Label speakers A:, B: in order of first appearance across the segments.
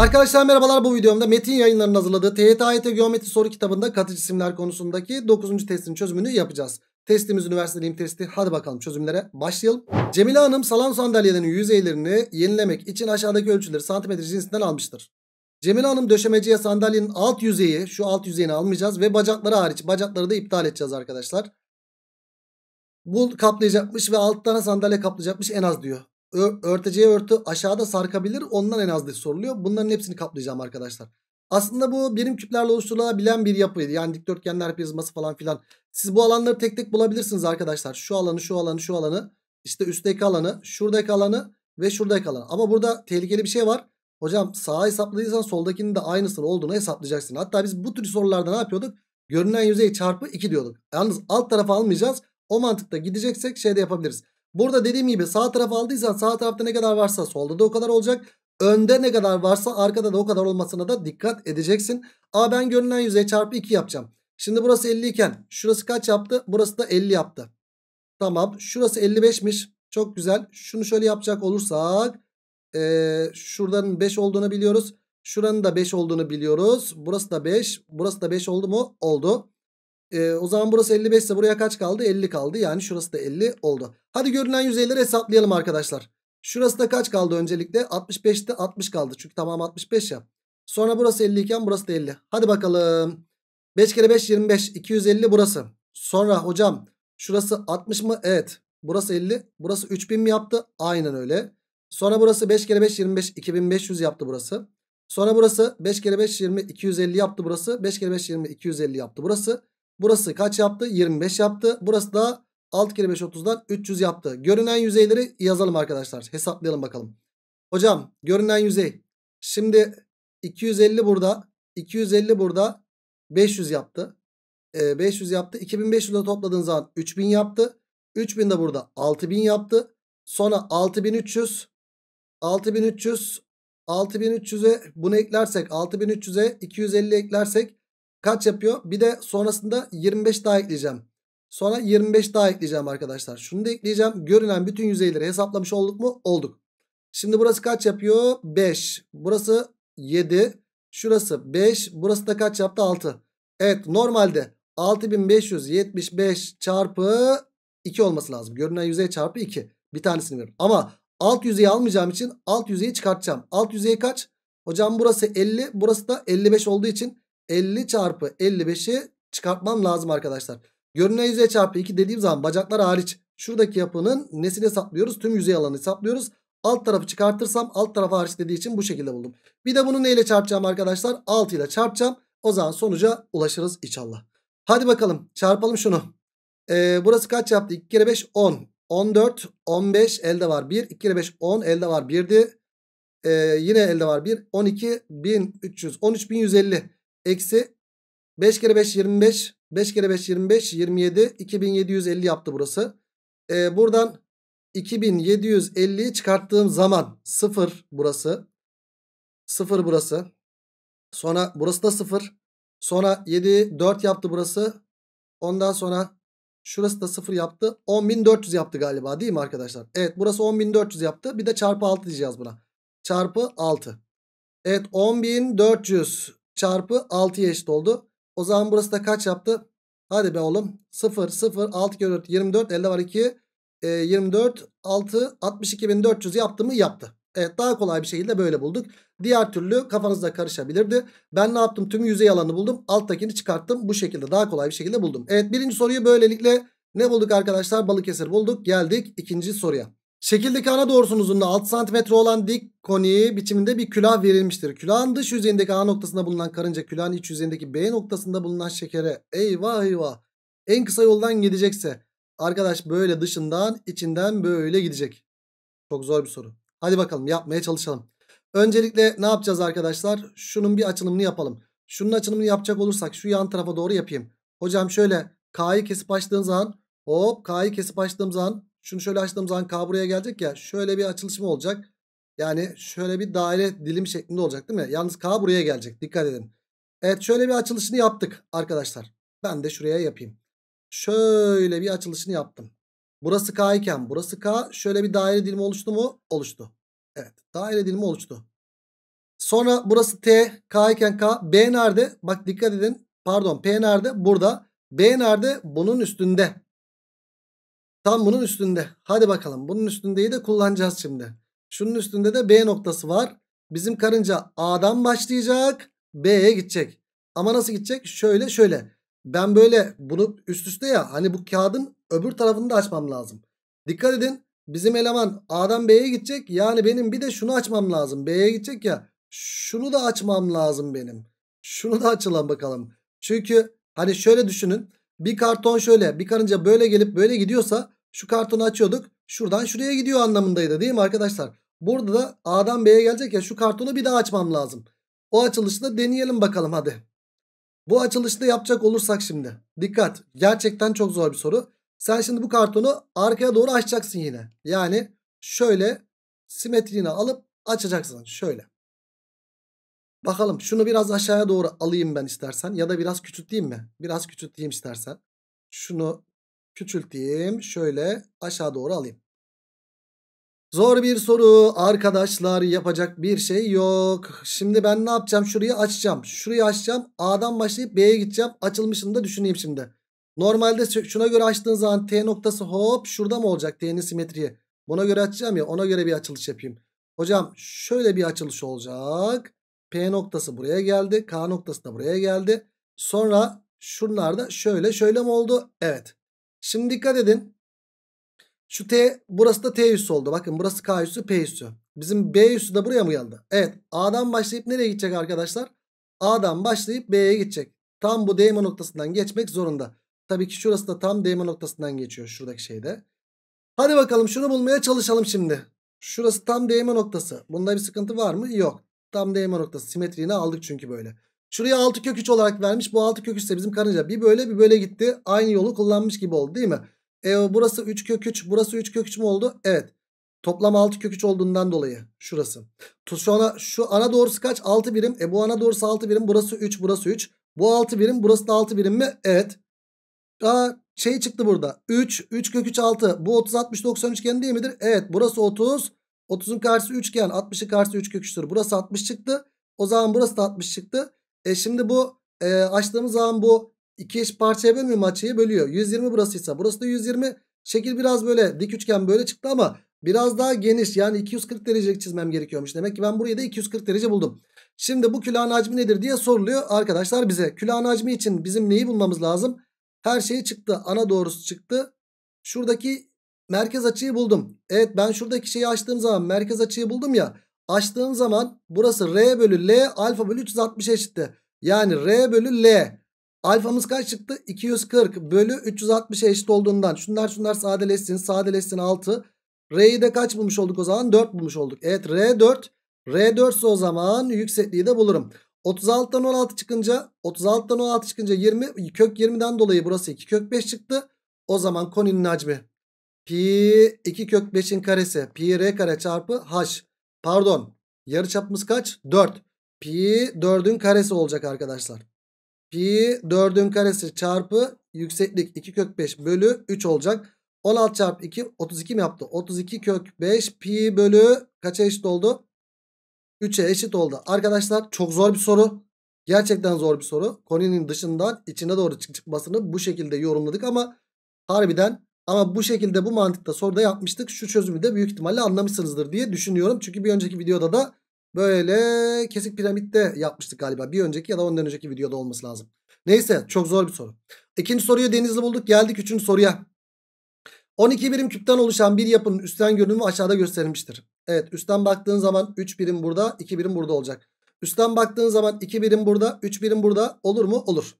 A: Arkadaşlar merhabalar bu videomda Metin yayınlarının hazırladığı TYT Geometri soru kitabında katı cisimler konusundaki 9. testin çözümünü yapacağız. Testimiz üniversite üniversiteliğim testi. Hadi bakalım çözümlere başlayalım. Cemile Hanım salon sandalyelerinin yüzeylerini yenilemek için aşağıdaki ölçüleri santimetre cinsinden almıştır. Cemile Hanım döşemeciye sandalyenin alt yüzeyi şu alt yüzeyini almayacağız ve bacakları hariç bacakları da iptal edeceğiz arkadaşlar. Bu kaplayacakmış ve alt tane sandalye kaplayacakmış en az diyor örteceği örtü aşağıda sarkabilir. Ondan en az soruluyor. Bunların hepsini kaplayacağım arkadaşlar. Aslında bu birim küplerle oluşturulabilen bir yapıydı. Yani dikdörtgenler prizması falan filan. Siz bu alanları tek tek bulabilirsiniz arkadaşlar. Şu alanı, şu alanı, şu alanı. İşte üstteki alanı, şuradaki alanı ve şuradaki alanı. Ama burada tehlikeli bir şey var. Hocam sağa hesapladıysan soldakinin de aynısını olduğunu hesaplayacaksın. Hatta biz bu tür sorularda ne yapıyorduk? Görünen yüzey çarpı 2 diyorduk. Yalnız alt tarafı almayacağız. O mantıkta gideceksek şey de yapabiliriz. Burada dediğim gibi sağ taraf aldıysan sağ tarafta ne kadar varsa solda da o kadar olacak. Önde ne kadar varsa arkada da o kadar olmasına da dikkat edeceksin. A ben görünen yüzeye çarpı 2 yapacağım. Şimdi burası 50 iken şurası kaç yaptı? Burası da 50 yaptı. Tamam şurası 55'miş. Çok güzel. Şunu şöyle yapacak olursak. Ee, şuradan 5 olduğunu biliyoruz. Şuranın da 5 olduğunu biliyoruz. Burası da 5. Burası da 5 oldu mu? Oldu. E, o zaman burası 55 ise buraya kaç kaldı? 50 kaldı. Yani şurası da 50 oldu. Hadi görünen yüzeyleri hesaplayalım arkadaşlar. Şurası da kaç kaldı öncelikle? 65'te 60 kaldı. Çünkü tamam 65 ya. Sonra burası 50 iken burası da 50. Hadi bakalım. 5 kere 5 25. 250 burası. Sonra hocam şurası 60 mı? Evet. Burası 50. Burası 3000 mi yaptı? Aynen öyle. Sonra burası 5 kere 5 25. 2500 yaptı burası. Sonra burası 5 kere 5 20 250 yaptı burası. 5 kere 5 20 250 yaptı burası. Burası kaç yaptı? 25 yaptı. Burası da 6 kere 5 30'dan 300 yaptı. Görünen yüzeyleri yazalım arkadaşlar. Hesaplayalım bakalım. Hocam görünen yüzey. Şimdi 250 burada. 250 burada. 500 yaptı. E, ee, 500 yaptı. 2500'de topladığın zaman 3000 yaptı. 3000 de burada 6000 yaptı. Sonra 6300. 6300. 6300'e bunu eklersek 6300'e 250 eklersek Kaç yapıyor? Bir de sonrasında 25 daha ekleyeceğim. Sonra 25 daha ekleyeceğim arkadaşlar. Şunu da ekleyeceğim. Görünen bütün yüzeyleri hesaplamış olduk mu? Olduk. Şimdi burası kaç yapıyor? 5. Burası 7. Şurası 5. Burası da kaç yaptı? 6. Evet normalde 6575 çarpı 2 olması lazım. Görünen yüzey çarpı 2. Bir tanesini veriyorum. Ama alt yüzeyi almayacağım için alt yüzeyi çıkartacağım. Alt yüzey kaç? Hocam burası 50. Burası da 55 olduğu için 50 çarpı 55'i çıkartmam lazım arkadaşlar. Görünen yüzey çarpı 2 dediğim zaman bacaklar hariç şuradaki yapının nesini hesaplıyoruz? Tüm yüzey alanını hesaplıyoruz. Alt tarafı çıkartırsam alt tarafı hariç dediği için bu şekilde buldum. Bir de bunu neyle çarpacağım arkadaşlar? 6 ile çarpacağım. O zaman sonuca ulaşırız inşallah. Hadi bakalım çarpalım şunu. Ee, burası kaç yaptı? 2 kere 5 10. 14, 15 elde var 1. 2 kere 5 10 elde var 1'di. Ee, yine elde var 1. 12, 1300, 13150. Eksi 5 kere 5 25. 5 kere 5 25 27. 2750 yaptı burası. Ee, buradan 2750'yi çıkarttığım zaman 0 burası. 0 burası. Sonra burası da 0. Sonra 7 4 yaptı burası. Ondan sonra şurası da 0 yaptı. 10400 yaptı galiba değil mi arkadaşlar? Evet burası 10400 yaptı. Bir de çarpı 6 diyeceğiz buna. Çarpı 6. Evet 10400 çarpı 6'ya eşit oldu. O zaman burası da kaç yaptı? Hadi be oğlum. 0, 0, 6 kere 4, 24. Elde var 2. E, 24, 6, 62.400 yaptı mı? Yaptı. Evet daha kolay bir şekilde böyle bulduk. Diğer türlü kafanızda karışabilirdi. Ben ne yaptım? Tüm yüzey alanı buldum. Alttakini çıkarttım. Bu şekilde daha kolay bir şekilde buldum. Evet birinci soruyu böylelikle ne bulduk arkadaşlar? Balıkesir bulduk. Geldik ikinci soruya. Şekildeki ana doğrusunun uzunluğu 6 cm olan dik koni biçiminde bir külah verilmiştir. Külahın dış yüzeyindeki A noktasında bulunan karınca külahın iç yüzeyindeki B noktasında bulunan şekere. Eyvah eyvah. En kısa yoldan gidecekse arkadaş böyle dışından içinden böyle gidecek. Çok zor bir soru. Hadi bakalım yapmaya çalışalım. Öncelikle ne yapacağız arkadaşlar? Şunun bir açılımını yapalım. Şunun açılımını yapacak olursak şu yan tarafa doğru yapayım. Hocam şöyle K'yı kesip açtığım zaman hop K'yı kesip açtığım zaman şunu şöyle açtığım zaman K buraya gelecek ya. Şöyle bir açılışma olacak. Yani şöyle bir daire dilim şeklinde olacak değil mi? Yalnız K buraya gelecek. Dikkat edin. Evet şöyle bir açılışını yaptık arkadaşlar. Ben de şuraya yapayım. Şöyle bir açılışını yaptım. Burası K iken burası K. Şöyle bir daire dilimi oluştu mu? Oluştu. Evet daire dilimi oluştu. Sonra burası T. K iken K. B nerede? Bak dikkat edin. Pardon P nerede? Burada. B nerede? Bunun üstünde. Tam bunun üstünde. Hadi bakalım bunun üstündeyi de kullanacağız şimdi. Şunun üstünde de B noktası var. Bizim karınca A'dan başlayacak. B'ye gidecek. Ama nasıl gidecek? Şöyle şöyle. Ben böyle bunu üst üste ya hani bu kağıdın öbür tarafını da açmam lazım. Dikkat edin bizim eleman A'dan B'ye gidecek. Yani benim bir de şunu açmam lazım. B'ye gidecek ya. Şunu da açmam lazım benim. Şunu da açalım bakalım. Çünkü hani şöyle düşünün bir karton şöyle bir karınca böyle gelip böyle gidiyorsa şu kartonu açıyorduk. Şuradan şuraya gidiyor anlamındaydı değil mi arkadaşlar? Burada da A'dan B'ye gelecek ya şu kartonu bir daha açmam lazım. O açılışı da deneyelim bakalım hadi. Bu açılışta yapacak olursak şimdi. Dikkat gerçekten çok zor bir soru. Sen şimdi bu kartonu arkaya doğru açacaksın yine. Yani şöyle simetriğini alıp açacaksın şöyle. Bakalım şunu biraz aşağıya doğru alayım ben istersen. Ya da biraz küçülteyim mi? Biraz küçülteyim istersen. Şunu küçülteyim. Şöyle aşağı doğru alayım. Zor bir soru arkadaşlar yapacak bir şey yok. Şimdi ben ne yapacağım? Şurayı açacağım. Şurayı açacağım. A'dan başlayıp B'ye gideceğim. Açılmışını da düşüneyim şimdi. Normalde şuna göre açtığın zaman T noktası hop şurada mı olacak T'nin simetriği? Buna göre açacağım ya ona göre bir açılış yapayım. Hocam şöyle bir açılış olacak. P noktası buraya geldi. K noktası da buraya geldi. Sonra şunlar da şöyle şöyle mi oldu? Evet. Şimdi dikkat edin. Şu T burası da T üssü oldu. Bakın burası K üssü P üssü. Bizim B üssü de buraya mı geldi? Evet. A'dan başlayıp nereye gidecek arkadaşlar? A'dan başlayıp B'ye gidecek. Tam bu değme noktasından geçmek zorunda. Tabii ki şurası da tam değme noktasından geçiyor şuradaki şeyde. Hadi bakalım şunu bulmaya çalışalım şimdi. Şurası tam değme noktası. Bunda bir sıkıntı var mı? Yok. Tam değme noktası. Simetriğini aldık çünkü böyle. Şuraya 6 kök 3 olarak vermiş. Bu 6 kök 3 ise bizim karınca. Bir böyle bir böyle gitti. Aynı yolu kullanmış gibi oldu değil mi? E, burası 3 kök 3. Burası 3 kök 3 mü oldu? Evet. Toplam 6 kök 3 olduğundan dolayı şurası. Şu ana, şu ana doğrusu kaç? 6 birim. E bu ana doğrusu 6 birim. Burası 3 burası 3. Bu 6 birim burası da 6 birim mi? Evet. Aa, şey çıktı burada. 3 3 kök 3 6. Bu 30 60 90 üçgen değil midir? Evet. Burası 30. 30'un karşısı 3 üçgen. 60'ın karşısı 3 köküçtür. Burası 60 çıktı. O zaman burası da 60 çıktı. E şimdi bu e, açtığımız zaman bu iki eş parçaya bölmüyor açıyı? Bölüyor. 120 burasıysa burası da 120. Şekil biraz böyle dik üçgen böyle çıktı ama biraz daha geniş yani 240 derece çizmem gerekiyormuş. Demek ki ben burayı da 240 derece buldum. Şimdi bu külahın hacmi nedir diye soruluyor arkadaşlar bize. Külahın hacmi için bizim neyi bulmamız lazım? Her şey çıktı. Ana doğrusu çıktı. Şuradaki merkez açıyı buldum. Evet ben şuradaki şeyi açtığım zaman merkez açıyı buldum ya. Açtığım zaman burası R bölü L alfa bölü 360 eşitti. Yani R bölü L. Alfamız kaç çıktı? 240 bölü 360 eşit olduğundan. Şunlar şunlar sadeleşsin. Sadeleşsin 6. R'yi de kaç bulmuş olduk o zaman? 4 bulmuş olduk. Evet R 4. R 4 ise o zaman yüksekliği de bulurum. 36'dan 16 çıkınca 36'dan 16 çıkınca 20 kök 20'den dolayı burası 2 kök 5 çıktı. O zaman koninin hacmi Pi 2 kök 5'in karesi. Pi r kare çarpı h. Pardon. yarıçapımız kaç? 4. Pi 4'ün karesi olacak arkadaşlar. Pi 4'ün karesi çarpı yükseklik 2 kök 5 bölü 3 olacak. 16 çarpı 2 32 mi yaptı? 32 kök 5 pi bölü kaça eşit oldu? 3'e eşit oldu. Arkadaşlar çok zor bir soru. Gerçekten zor bir soru. Koninin dışından içine doğru çıkmasını bu şekilde yorumladık ama harbiden ama bu şekilde bu mantıkta soruda yapmıştık. Şu çözümü de büyük ihtimalle anlamışsınızdır diye düşünüyorum. Çünkü bir önceki videoda da böyle kesik piramitte yapmıştık galiba. Bir önceki ya da ondan önceki videoda olması lazım. Neyse çok zor bir soru. İkinci soruyu Denizli bulduk. Geldik üçüncü soruya. 12 birim küpten oluşan bir yapının üstten görünümü aşağıda gösterilmiştir. Evet üstten baktığın zaman 3 birim burada 2 birim burada olacak. Üstten baktığın zaman 2 birim burada 3 birim burada olur mu? Olur.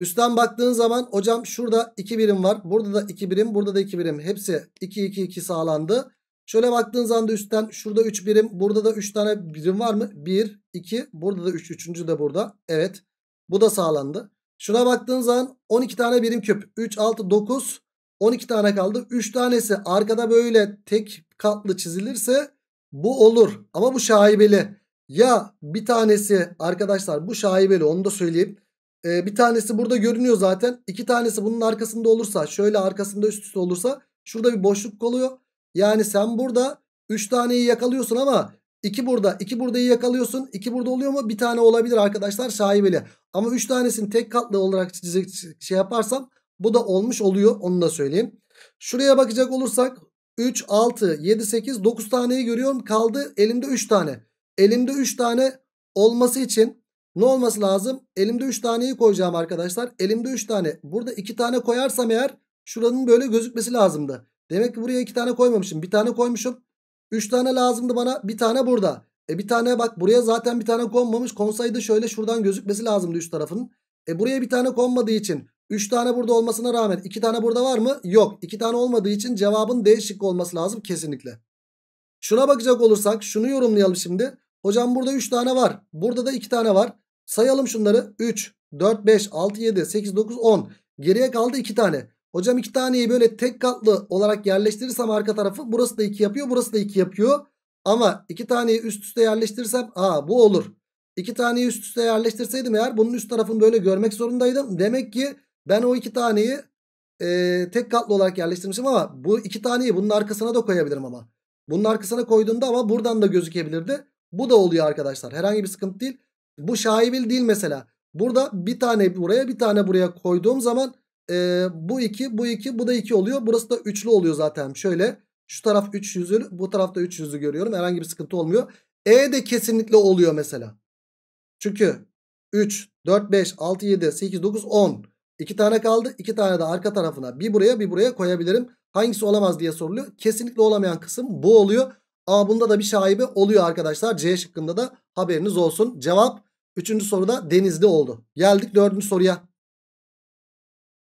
A: Üstten baktığın zaman hocam şurada 2 birim var. Burada da 2 birim. Burada da 2 birim. Hepsi 2 2 2 sağlandı. Şöyle baktığın zaman da üstten şurada 3 birim. Burada da 3 tane birim var mı? 1, 2. Burada da 3. Üç, 3. de burada. Evet. Bu da sağlandı. Şuna baktığın zaman 12 tane birim küp. 3, 6, 9. 12 tane kaldı. 3 tanesi arkada böyle tek katlı çizilirse bu olur. Ama bu şaibeli. Ya bir tanesi arkadaşlar bu şaibeli onu da söyleyeyim. E, bir tanesi burada görünüyor zaten. İki tanesi bunun arkasında olursa şöyle arkasında üst üste olursa şurada bir boşluk kalıyor. Yani sen burada 3 taneyi yakalıyorsun ama 2 burada 2 buradayı yakalıyorsun. 2 burada oluyor mu? Bir tane olabilir arkadaşlar şaibeli. Ama 3 tanesini tek katlı olarak çizecek şey yaparsam bu da olmuş oluyor. Onu da söyleyeyim. Şuraya bakacak olursak 3, 6, 7, 8, 9 taneyi görüyorum. Kaldı elimde 3 tane. Elimde 3 tane olması için ne olması lazım? Elimde 3 taneyi koyacağım arkadaşlar. Elimde 3 tane. Burada 2 tane koyarsam eğer şuranın böyle gözükmesi lazımdı. Demek ki buraya 2 tane koymamışım. Bir tane koymuşum. 3 tane lazımdı bana. Bir tane burada. E bir tane bak buraya zaten bir tane konmamış. Konsaydı şöyle şuradan gözükmesi lazımdı 3 tarafının. E buraya bir tane konmadığı için 3 tane burada olmasına rağmen 2 tane burada var mı? Yok. 2 tane olmadığı için cevabın değişik olması lazım kesinlikle. Şuna bakacak olursak şunu yorumlayalım şimdi. Hocam burada 3 tane var. Burada da 2 tane var. Sayalım şunları. 3, 4, 5, 6, 7, 8, 9, 10. Geriye kaldı 2 tane. Hocam 2 taneyi böyle tek katlı olarak yerleştirirsem arka tarafı burası da 2 yapıyor. Burası da 2 yapıyor. Ama 2 taneyi üst üste yerleştirirsem aa bu olur. 2 taneyi üst üste yerleştirseydim eğer bunun üst tarafını böyle görmek zorundaydım. Demek ki ben o 2 taneyi e, tek katlı olarak yerleştirmişim ama bu 2 taneyi bunun arkasına da koyabilirim ama. Bunun arkasına koyduğumda ama buradan da gözükebilirdi. Bu da oluyor arkadaşlar. Herhangi bir sıkıntı değil. Bu şaibil değil mesela. Burada bir tane buraya bir tane buraya koyduğum zaman e, bu 2 bu 2 bu da 2 oluyor. Burası da üçlü oluyor zaten. Şöyle şu taraf 3 yüzlü bu tarafta 3 yüzlü görüyorum. Herhangi bir sıkıntı olmuyor. E de kesinlikle oluyor mesela. Çünkü 3, 4, 5, 6, 7, 8, 9, 10. 2 tane kaldı. 2 tane de arka tarafına bir buraya bir buraya koyabilirim. Hangisi olamaz diye soruluyor. Kesinlikle olamayan kısım bu oluyor. Ama bunda da bir şaibe oluyor arkadaşlar. C şıkkında da haberiniz olsun. Cevap Üçüncü soruda denizli oldu. Geldik dördüncü soruya.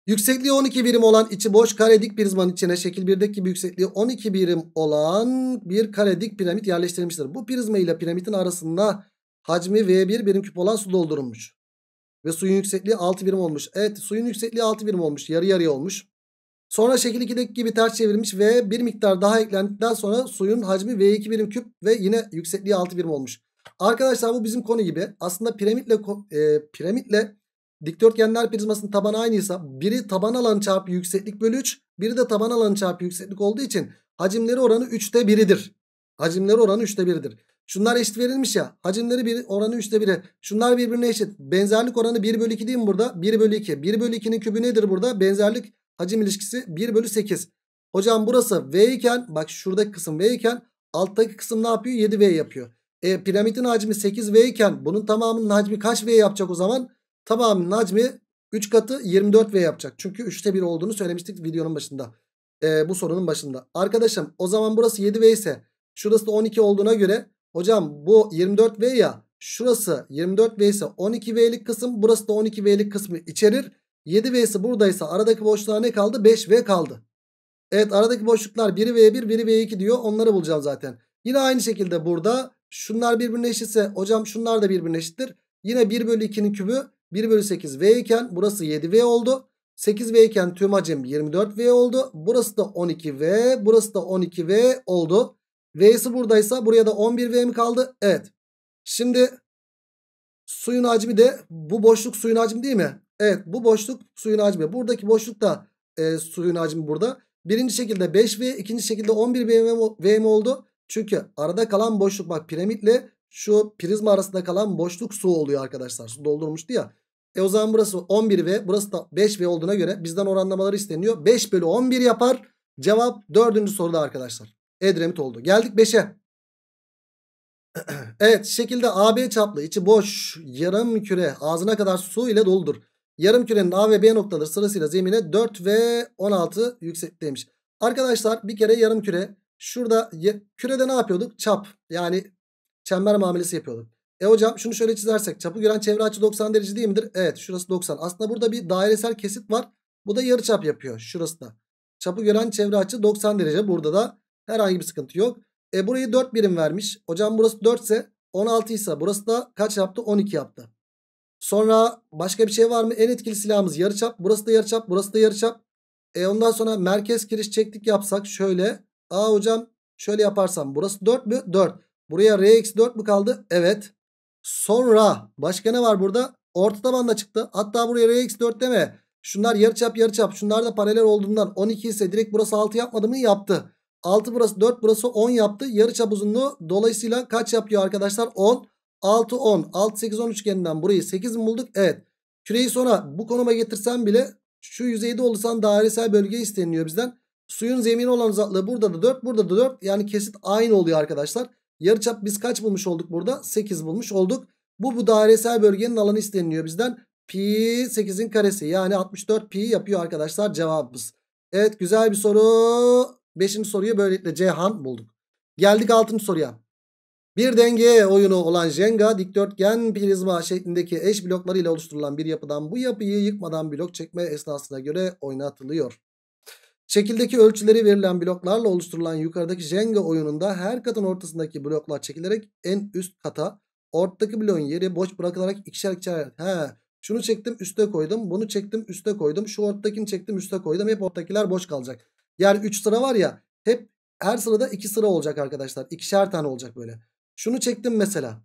A: Yüksekliği 12 birim olan içi boş kare dik prizmanın içine şekil 1'deki gibi yüksekliği 12 birim olan bir kare dik piramit yerleştirilmiştir. Bu prizma ile piramitin arasında hacmi V1 birim küp olan su doldurulmuş. Ve suyun yüksekliği 6 birim olmuş. Evet suyun yüksekliği 6 birim olmuş. Yarı yarıya olmuş. Sonra şekil 2'deki gibi ters çevrilmiş ve bir miktar daha eklendikten sonra suyun hacmi V2 birim küp ve yine yüksekliği 6 birim olmuş. Arkadaşlar bu bizim konu gibi. Aslında piramitle e, piramitle dikdörtgenler prizmasının tabanı aynıysa biri taban alanı çarpı yükseklik bölü 3 biri de taban alanı çarpı yükseklik olduğu için hacimleri oranı 3'te 1'idir. Hacimleri oranı 3'te 1'dir. Şunlar eşit verilmiş ya. Hacimleri bir, oranı 3'te 1'e. Şunlar birbirine eşit. Benzerlik oranı 1 bölü 2 değil mi burada? 1 bölü 2. 1 bölü 2'nin kübü nedir burada? Benzerlik hacim ilişkisi 1 bölü 8. Hocam burası V iken bak şuradaki kısım V iken alttaki kısım ne yapıyor? 7V yapıyor. E, piramidin hacmi 8V iken bunun tamamının hacmi kaç V yapacak o zaman? Tamamının hacmi 3 katı 24V yapacak. Çünkü 3'te 1 olduğunu söylemiştik videonun başında. E, bu sorunun başında. Arkadaşım o zaman burası 7V ise şurası da 12 olduğuna göre hocam bu 24V ya şurası 24V ise 12V'lik kısım burası da 12V'lik kısmı içerir. 7 v ise buradaysa aradaki boşluğa ne kaldı? 5V kaldı. Evet aradaki boşluklar 1V1 1V2 diyor onları bulacağım zaten. Yine aynı şekilde burada Şunlar birbirine eşitse hocam şunlar da birbirine eşittir. Yine 1 bölü 2'nin kübü 1 bölü 8 V iken burası 7V oldu. 8V iken tüm hacim 24V oldu. Burası da 12V. Burası da 12V oldu. V'si buradaysa buraya da 11V mi kaldı? Evet. Şimdi suyun hacmi de bu boşluk suyun hacmi değil mi? Evet bu boşluk suyun hacmi. Buradaki boşluk da e, suyun hacmi burada. Birinci şekilde 5V ikinci şekilde 11 v mi oldu. Çünkü arada kalan boşluk bak piramitle şu prizma arasında kalan boşluk su oluyor arkadaşlar. Su doldurmuştu ya. E o zaman burası 11V burası da 5V olduğuna göre bizden oranlamaları isteniyor. 5 bölü 11 yapar. Cevap 4. soruda arkadaşlar. Edremit oldu. Geldik 5'e. evet şekilde AB çaplı içi boş yarım küre ağzına kadar su ile doludur. Yarım kürenin A ve B noktaları sırasıyla zemine 4 ve 16 yüksekliğiymiş. Arkadaşlar bir kere yarım küre Şurada kürede ne yapıyorduk? Çap yani çember muamelesi yapıyorduk. E hocam şunu şöyle çizersek çapı gören çevre açı 90 derece değil midir? Evet şurası 90. Aslında burada bir dairesel kesit var. Bu da yarı çap yapıyor şurası da. Çapı gören çevre açı 90 derece. Burada da herhangi bir sıkıntı yok. E burayı 4 birim vermiş. Hocam burası 4 ise 16 ise burası da kaç yaptı? 12 yaptı. Sonra başka bir şey var mı? En etkili silahımız yarıçap. Burası da yarıçap, burası da yarıçap. E ondan sonra merkez kiriş çektik yapsak şöyle Aa hocam şöyle yaparsam burası 4 mü? 4. Buraya rx eksi 4 mü kaldı? Evet. Sonra başka ne var burada? Orta tabanda çıktı. Hatta buraya rx eksi 4 deme. Şunlar yarıçap yarıçap. Şunlar da paralel olduğundan 12 ise direkt burası 6 yapmadı mı? Yaptı. 6 burası 4 burası 10 yaptı. Yarıçap uzunluğu dolayısıyla kaç yapıyor arkadaşlar? 10. 6 10. 6 8 10 üçgeninden burayı 8 mi bulduk? Evet. Küreyi sonra bu konuma getirsem bile şu yüzeyde olursan dairesel bölge isteniyor bizden. Suyun zemini olan uzaklığı burada da 4 burada da 4 yani kesit aynı oluyor arkadaşlar. Yarıçap biz kaç bulmuş olduk burada? 8 bulmuş olduk. Bu bu dairesel bölgenin alanı isteniliyor bizden. Pi 8'in karesi yani 64 pi yapıyor arkadaşlar cevabımız. Evet güzel bir soru. 5. soruyu böylelikle Cihan bulduk. Geldik 6. soruya. Bir denge oyunu olan Jenga dikdörtgen prizma şeklindeki eş bloklarıyla oluşturulan bir yapıdan bu yapıyı yıkmadan blok çekme esnasına göre oynatılıyor. Şekildeki ölçüleri verilen bloklarla oluşturulan yukarıdaki jenga oyununda her katın ortasındaki bloklar çekilerek en üst kata ortadaki bloğun yeri boş bırakılarak ikişer ikişer he şunu çektim üste koydum bunu çektim üste koydum şu ortadakini çektim üste koydum hep orttakiler boş kalacak. Yani 3 sıra var ya hep her sırada 2 sıra olacak arkadaşlar ikişer tane olacak böyle. Şunu çektim mesela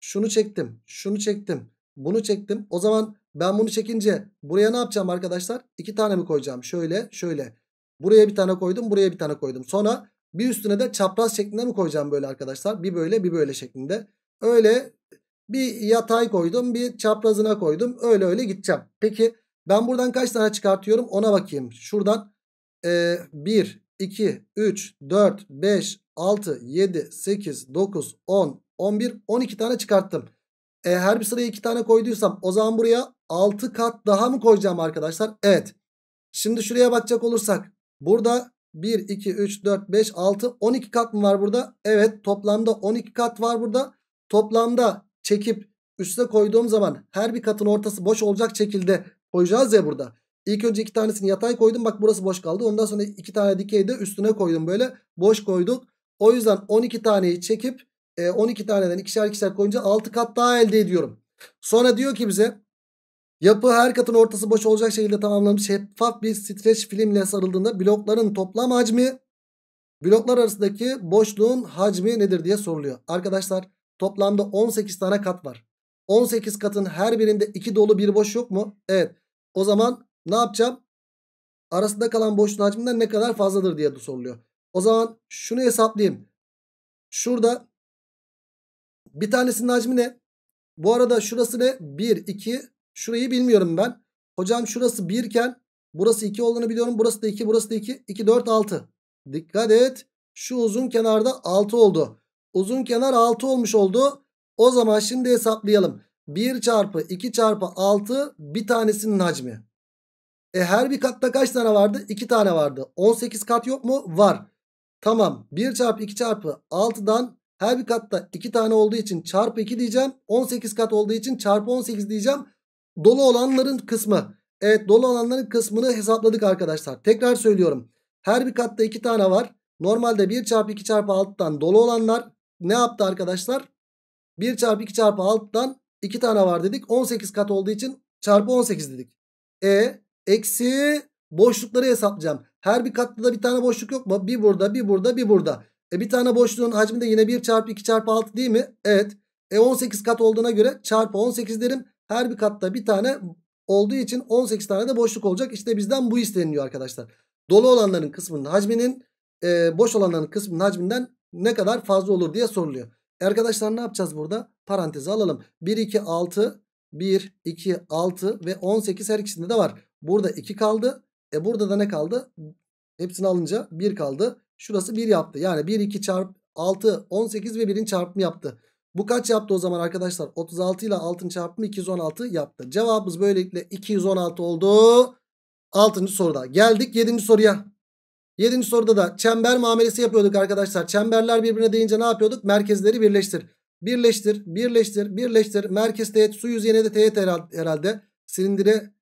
A: şunu çektim şunu çektim bunu çektim o zaman ben bunu çekince buraya ne yapacağım arkadaşlar 2 tane mi koyacağım şöyle şöyle. Buraya bir tane koydum buraya bir tane koydum. Sonra bir üstüne de çapraz şeklinde mi koyacağım böyle arkadaşlar? Bir böyle bir böyle şeklinde. Öyle bir yatay koydum bir çaprazına koydum. Öyle öyle gideceğim. Peki ben buradan kaç tane çıkartıyorum ona bakayım. Şuradan e, 1, 2, 3, 4, 5, 6, 7, 8, 9, 10, 11, 12 tane çıkarttım. E, her bir sıraya 2 tane koyduysam o zaman buraya 6 kat daha mı koyacağım arkadaşlar? Evet. Şimdi şuraya bakacak olursak Burada 1, 2, 3, 4, 5, 6, 12 kat mı var burada? Evet toplamda 12 kat var burada. Toplamda çekip üste koyduğum zaman her bir katın ortası boş olacak şekilde koyacağız ya burada. İlk önce iki tanesini yatay koydum. Bak burası boş kaldı. Ondan sonra iki tane dikey de üstüne koydum böyle. Boş koyduk. O yüzden 12 taneyi çekip 12 e, taneden ikişer ikişer koyunca 6 kat daha elde ediyorum. Sonra diyor ki bize Yapı her katın ortası boş olacak şekilde tamamlanmış şeffaf bir streç filmle sarıldığında blokların toplam hacmi bloklar arasındaki boşluğun hacmi nedir diye soruluyor. Arkadaşlar toplamda 18 tane kat var. 18 katın her birinde 2 dolu bir boş yok mu? Evet. O zaman ne yapacağım? Arasında kalan boşluğun hacminden ne kadar fazladır diye soruluyor. O zaman şunu hesaplayayım. Şurada bir tanesinin hacmi ne? Bu arada şurası ne? 1, 2, Şurayı bilmiyorum ben. Hocam şurası 1 iken burası 2 olduğunu biliyorum. Burası da 2 burası da 2. 2 4 6. Dikkat et. Şu uzun kenarda 6 oldu. Uzun kenar 6 olmuş oldu. O zaman şimdi hesaplayalım. 1 çarpı 2 çarpı 6 bir tanesinin hacmi. E her bir katta kaç tane vardı? 2 tane vardı. 18 kat yok mu? Var. Tamam 1 çarpı 2 çarpı 6'dan her bir katta 2 tane olduğu için çarpı 2 diyeceğim. 18 kat olduğu için çarpı 18 diyeceğim dolu olanların kısmı. Evet dolu olanların kısmını hesapladık arkadaşlar. Tekrar söylüyorum. Her bir katta 2 tane var. Normalde 1 çarpı 2 çarpı 6'dan dolu olanlar ne yaptı arkadaşlar? 1 çarpı 2 çarpı 6'dan 2 tane var dedik. 18 kat olduğu için çarpı 18 dedik. E eksi boşlukları hesaplayacağım. Her bir katta da bir tane boşluk yok mu? Bir burada bir burada bir burada. E bir tane boşluğun hacmi de yine 1 çarpı 2 çarpı 6 değil mi? Evet. E 18 kat olduğuna göre çarpı 18 derim. Her bir katta bir tane olduğu için 18 tane de boşluk olacak. İşte bizden bu isteniliyor arkadaşlar. Dolu olanların kısmının hacminin e, boş olanların kısmının hacminden ne kadar fazla olur diye soruluyor. arkadaşlar ne yapacağız burada? Parantezi alalım. 1, 2, 6, 1, 2, 6 ve 18 her ikisinde de var. Burada 2 kaldı. E burada da ne kaldı? Hepsini alınca 1 kaldı. Şurası 1 yaptı. Yani 1, 2 çarp 6, 18 ve 1'in çarpımı yaptı. Bu kaç yaptı o zaman arkadaşlar? 36 ile 6'ın çarpımı 216 yaptı. Cevabımız böylelikle 216 oldu. 6. soruda. Geldik 7. soruya. 7. soruda da çember muamelesi yapıyorduk arkadaşlar. Çemberler birbirine değince ne yapıyorduk? Merkezleri birleştir. Birleştir, birleştir, birleştir. Merkez teğet, su yüzeyine de teğet herhalde. Silindire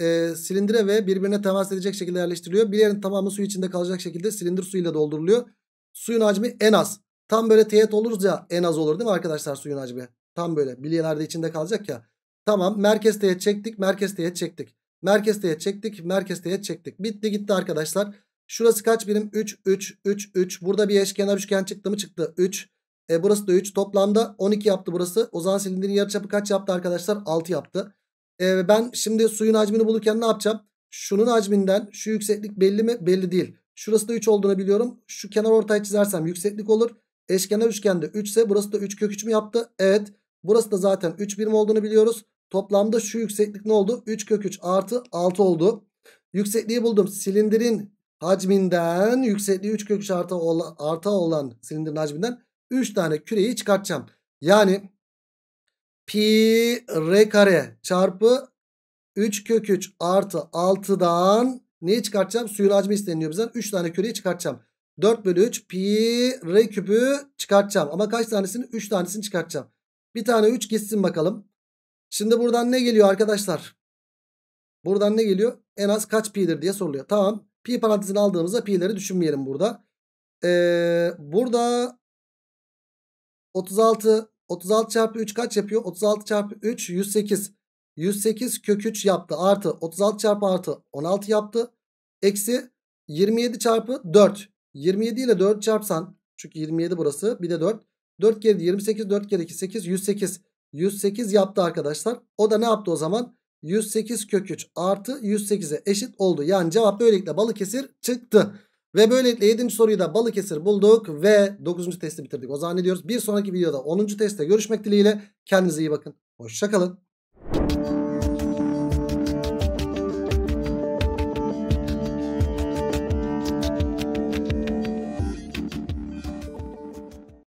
A: e, silindire ve birbirine temas edecek şekilde yerleştiriliyor. Bir yerin tamamı su içinde kalacak şekilde silindir suyuyla dolduruluyor. Suyun hacmi en az. Tam böyle teğet oluruz ya en az olur değil mi arkadaşlar suyun hacmi? Tam böyle bilyelerde içinde kalacak ya. Tamam merkez teğet çektik merkez teğet çektik. Merkez teğet çektik merkez teğet çektik. Bitti gitti arkadaşlar. Şurası kaç birim? 3 3 3 3. Burada bir eşkenar üçgen çıktı mı çıktı? 3. E burası da 3. Toplamda 12 yaptı burası. O zaman silindirin yarıçapı kaç yaptı arkadaşlar? 6 yaptı. E ben şimdi suyun hacmini bulurken ne yapacağım? Şunun hacminden şu yükseklik belli mi? Belli değil. Şurası da 3 olduğunu biliyorum. Şu kenar ortaya çizersem yükseklik olur. Eşkenar üçgende 3 ise burası da 3 kök 3 mü yaptı? Evet. Burası da zaten 3 birim olduğunu biliyoruz. Toplamda şu yükseklik ne oldu? 3 kök 3 artı 6 oldu. Yüksekliği buldum. Silindirin hacminden yüksekliği 3 kök 3 artı, olan, artı olan silindirin hacminden 3 tane küreyi çıkartacağım. Yani pi r kare çarpı 3 kök 3 artı 6'dan neyi çıkartacağım? Suyun hacmi isteniyor bizden. 3 tane küreyi çıkartacağım. 4 bölü 3 pi r küpü çıkartacağım. Ama kaç tanesini? 3 tanesini çıkartacağım. Bir tane 3 gitsin bakalım. Şimdi buradan ne geliyor arkadaşlar? Buradan ne geliyor? En az kaç pi'dir diye soruluyor. Tamam. Pi parantezini aldığımızda pi'leri düşünmeyelim burada. Ee, burada 36 36 çarpı 3 kaç yapıyor? 36 çarpı 3 108. 108 kök 3 yaptı. Artı 36 çarpı artı 16 yaptı. Eksi 27 çarpı 4. 27 ile 4 çarpsan çünkü 27 burası bir de 4. 4 kere 28 4 kere 2 8 108. 108 yaptı arkadaşlar. O da ne yaptı o zaman? 108 kök 3 artı 108'e eşit oldu. Yani cevap böylelikle Balıkesir çıktı. Ve böylelikle 7. soruyu da Balıkesir bulduk ve 9. testi bitirdik. O zaman ne diyoruz? Bir sonraki videoda 10. testte görüşmek dileğiyle. Kendinize iyi bakın. Hoşçakalın.